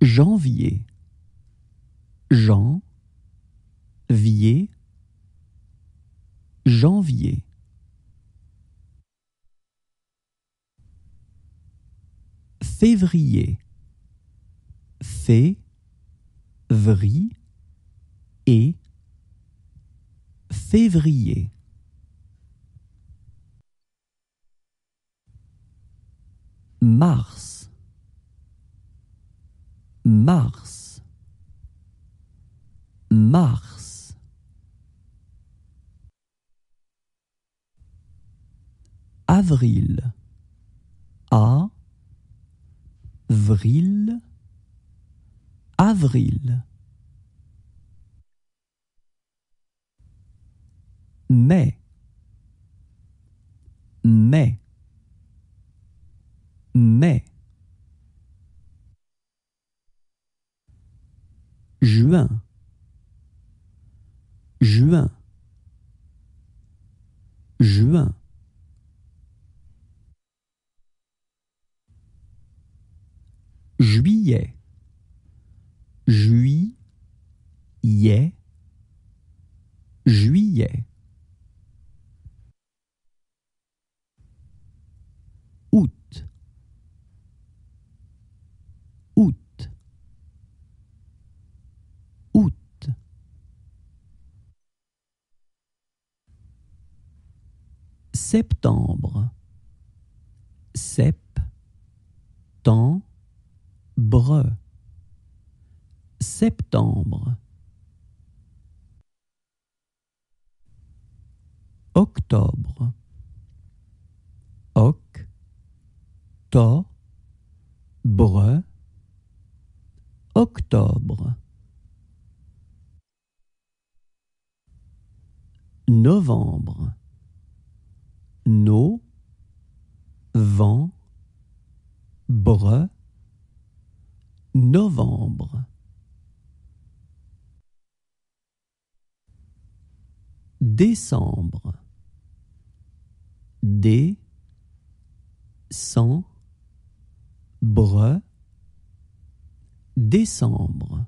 janvier. Jean, vier, janvier. Février. Fé, vri, et février. Mars. Mars. Mars. Avril. A. Vril. Avril. Mai. Mai. Mai. juin juin juin juillet juillet juillet septembre, septembre, septembre, octobre, octobre, octobre, novembre, no, vent, bre, novembre. Décembre. D cent, bre, décembre.